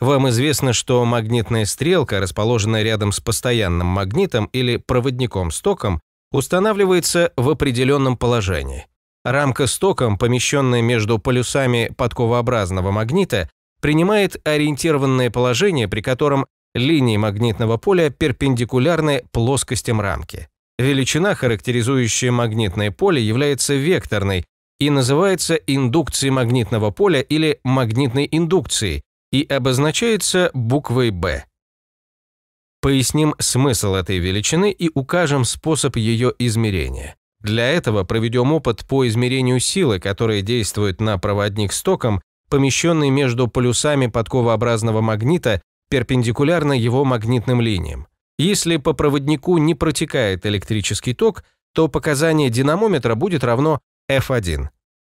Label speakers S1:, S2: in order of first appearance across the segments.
S1: Вам известно, что магнитная стрелка, расположенная рядом с постоянным магнитом или проводником с током, устанавливается в определенном положении. Рамка с током, помещенная между полюсами подковообразного магнита, принимает ориентированное положение, при котором линии магнитного поля перпендикулярны плоскостям рамки. Величина, характеризующая магнитное поле, является векторной и называется индукцией магнитного поля или магнитной индукцией, и обозначается буквой «Б». Поясним смысл этой величины и укажем способ ее измерения. Для этого проведем опыт по измерению силы, которая действует на проводник с током, помещенный между полюсами подковообразного магнита перпендикулярно его магнитным линиям. Если по проводнику не протекает электрический ток, то показание динамометра будет равно F1.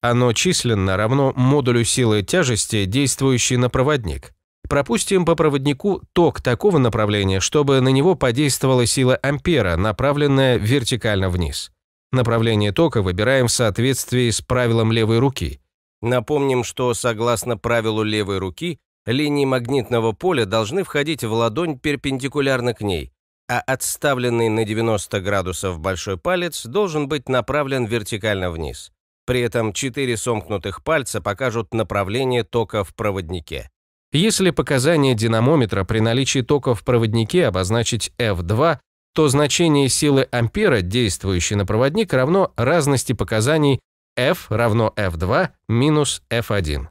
S1: Оно численно равно модулю силы тяжести, действующей на проводник. Пропустим по проводнику ток такого направления, чтобы на него подействовала сила ампера, направленная вертикально вниз. Направление тока выбираем в соответствии с правилом левой руки. Напомним, что согласно правилу левой руки, линии магнитного поля должны входить в ладонь перпендикулярно к ней, а отставленный на 90 градусов большой палец должен быть направлен вертикально вниз. При этом четыре сомкнутых пальца покажут направление тока в проводнике. Если показания динамометра при наличии тока в проводнике обозначить F2, то значение силы ампера, действующей на проводник, равно разности показаний F равно F2 минус F1.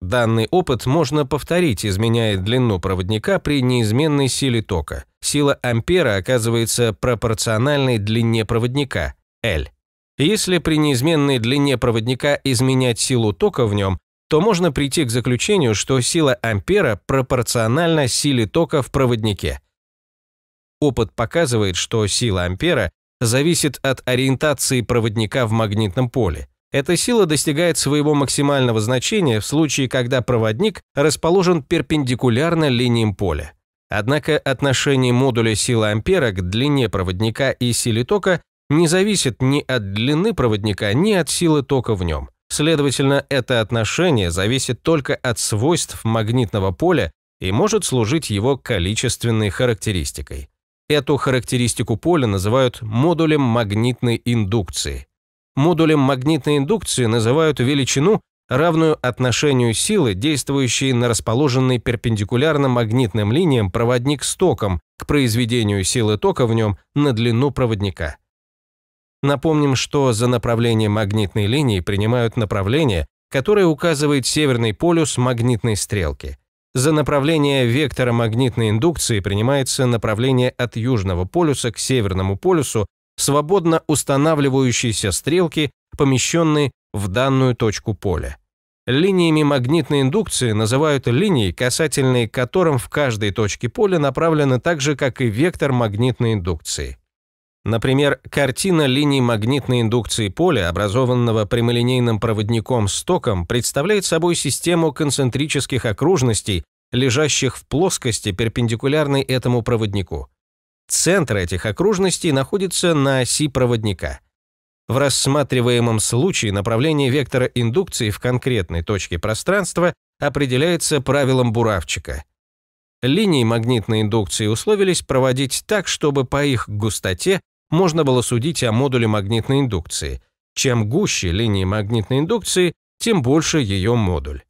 S1: Данный опыт можно повторить, изменяя длину проводника при неизменной силе тока. Сила ампера оказывается пропорциональной длине проводника, L. Если при неизменной длине проводника изменять силу тока в нем, то можно прийти к заключению, что сила ампера пропорциональна силе тока в проводнике. Опыт показывает, что сила ампера зависит от ориентации проводника в магнитном поле. Эта сила достигает своего максимального значения в случае, когда проводник расположен перпендикулярно линиям поля. Однако отношение модуля силы ампера к длине проводника и силе тока не зависит ни от длины проводника, ни от силы тока в нем. Следовательно, это отношение зависит только от свойств магнитного поля и может служить его количественной характеристикой. Эту характеристику поля называют модулем магнитной индукции. Модулем магнитной индукции называют величину, равную отношению силы, действующей на расположенный перпендикулярно магнитным линиям проводник с током к произведению силы тока в нем на длину проводника. Напомним, что за направление магнитной линии принимают направление, которое указывает северный полюс магнитной стрелки. За направление вектора магнитной индукции принимается направление от южного полюса к северному полюсу свободно устанавливающейся стрелки, помещенной в данную точку поля. Линиями магнитной индукции называют линии, касательные которым в каждой точке поля направлены так же, как и вектор магнитной индукции. Например, картина линий магнитной индукции поля, образованного прямолинейным проводником с током, представляет собой систему концентрических окружностей, лежащих в плоскости, перпендикулярной этому проводнику. Центр этих окружностей находится на оси проводника. В рассматриваемом случае направление вектора индукции в конкретной точке пространства определяется правилом буравчика – Линии магнитной индукции условились проводить так, чтобы по их густоте можно было судить о модуле магнитной индукции. Чем гуще линии магнитной индукции, тем больше ее модуль.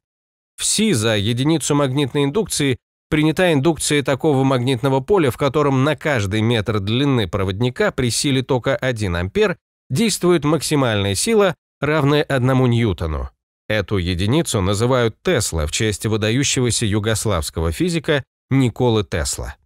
S1: В Си за единицу магнитной индукции принята индукция такого магнитного поля, в котором на каждый метр длины проводника при силе тока 1 ампер действует максимальная сила, равная 1 ньютону. Эту единицу называют Тесла в честь выдающегося югославского физика Николы Тесла.